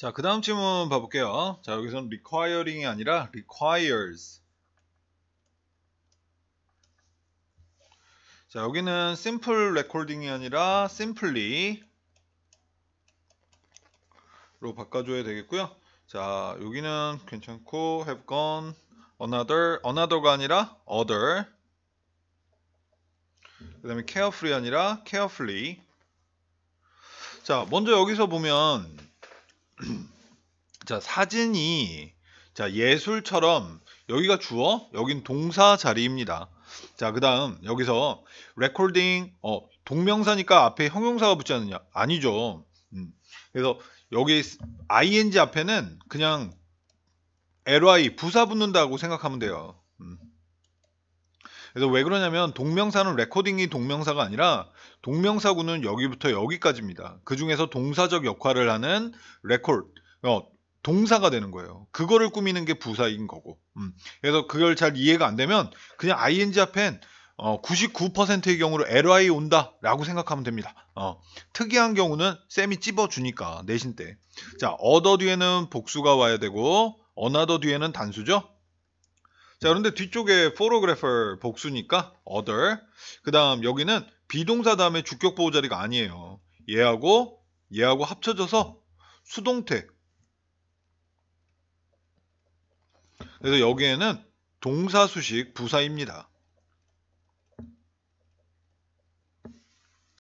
자, 그 다음 질문 봐볼게요. 자, 여기서는 requiring이 아니라 requires. 자, 여기는 simple recording이 아니라 simply 로 바꿔줘야 되겠고요. 자, 여기는 괜찮고 have gone another, another가 아니라 other 그 다음에 carefully 아니라 carefully 자, 먼저 여기서 보면 자, 사진이 자, 예술처럼 여기가 주어, 여긴 동사 자리입니다. 자, 그다음 여기서 r r e c o 레코딩 어, 동명사니까 앞에 형용사가 붙지 않느냐? 아니죠. 음, 그래서 여기 ing 앞에는 그냥 ly 부사 붙는다고 생각하면 돼요. 그래서 왜 그러냐면 동명사는 레코딩이 동명사가 아니라 동명사구는 여기부터 여기까지입니다. 그 중에서 동사적 역할을 하는 레코드, 어, 동사가 되는 거예요. 그거를 꾸미는 게 부사인 거고. 음. 그래서 그걸 잘 이해가 안 되면 그냥 ing 앞엔 어, 99%의 경우로 li 온다라고 생각하면 됩니다. 어. 특이한 경우는 쌤이 찝어주니까 내신 때. 자, 얻어 뒤에는 복수가 와야 되고 어나더 뒤에는 단수죠. 자, 그런데 뒤쪽에 photographer 복수니까 other. 그 다음 여기는 비동사 다음에 주격 보호 자리가 아니에요. 얘하고 얘하고 합쳐져서 수동태. 그래서 여기에는 동사 수식 부사입니다.